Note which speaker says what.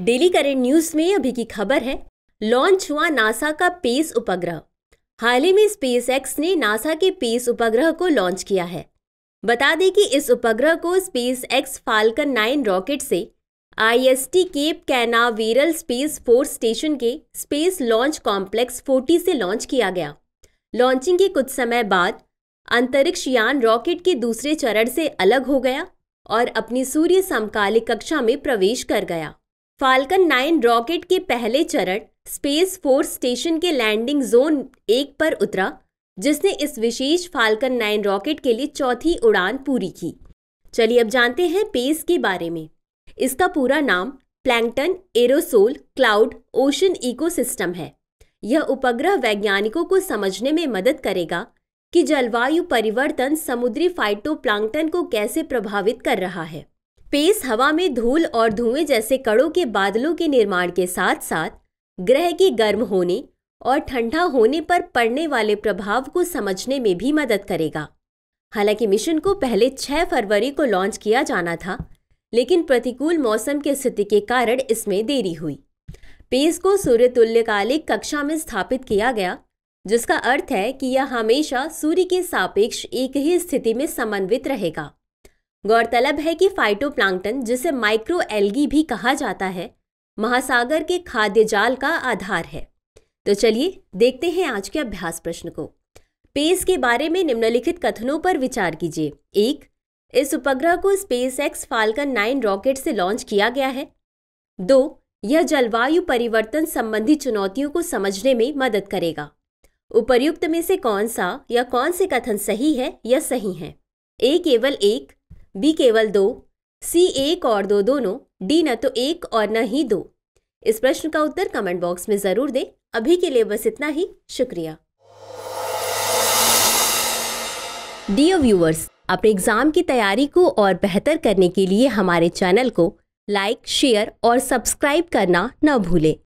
Speaker 1: daily current news में अभी की खबर है लॉन्च हुआ नासा का पेस उपग्रह हाल ही में स्पेस एक्स ने नासा के पेस उपग्रह को लॉन्च किया है बता दें कि इस उपग्रह को SpaceX Falcon nine rocket से IST Cape Canaveral Space Force Station के स्पेस लॉन्च कॉम्प्लेक्स फोर्टी से लॉन्च किया गया लॉन्चिंग के कुछ समय बाद अंतरिक्ष यान रॉकेट के दूसरे चरण से अलग हो गया और अपनी सूर्य समकालिक कक्षा में प्रवेश कर गया फाल्कन 9 रॉकेट के पहले चरण स्पेस फोर्स स्टेशन के लैंडिंग जोन एक पर उतरा जिसने इस विशेष फाल्कन 9 रॉकेट के लिए चौथी उड़ान पूरी की चलिए अब जानते हैं पेस के बारे में इसका पूरा नाम plankton aerosol cloud ocean ecosystem है यह उपग्रह वैज्ञानिकों को समझने में मदद करेगा कि जलवायु परिवर्तन समुद्री फाइटो को कैसे प्रभावित कर रहा है स्पेस हवा में धूल और धुएं जैसे कणों के बादलों के निर्माण के साथ साथ ग्रह के गर्म होने और ठंडा होने पर पड़ने वाले प्रभाव को समझने में भी मदद करेगा हालांकि मिशन को पहले 6 फरवरी को लॉन्च किया जाना था लेकिन प्रतिकूल मौसम की स्थिति के कारण इसमें देरी हुई पेस को सूर्य तुल्यकालिक कक्षा में स्थापित किया गया जिसका अर्थ है कि यह हमेशा सूर्य के सापेक्ष एक ही स्थिति में समन्वित रहेगा गौरतलब है कि फाइटोप्लांक्टन जिसे माइक्रो एल्गी भी कहा जाता है महासागर के खाद्य जाल का आधार है तो चलिए देखते हैं आज के अभ्यास प्रश्न को स्पेस के बारे में निम्नलिखित कथनों पर विचार कीजिए एक इस उपग्रह को SpaceX Falcon nine rocket से लॉन्च किया गया है दो यह जलवायु परिवर्तन संबंधी चुनौतियों को समझने में मदद करेगा उपर्युक्त में से कौन सा या कौन से कथन सही है या सही है ए केवल एक, एक बी केवल दो सी एक और दो दोनों डी न तो एक और न ही दो इस प्रश्न का उत्तर कमेंट बॉक्स में ज़रूर दें अभी के लिए बस इतना ही शुक्रिया डियर व्यूअर्स अपने एग्जाम की तैयारी को और बेहतर करने के लिए हमारे चैनल को लाइक शेयर और सब्सक्राइब करना न भूलें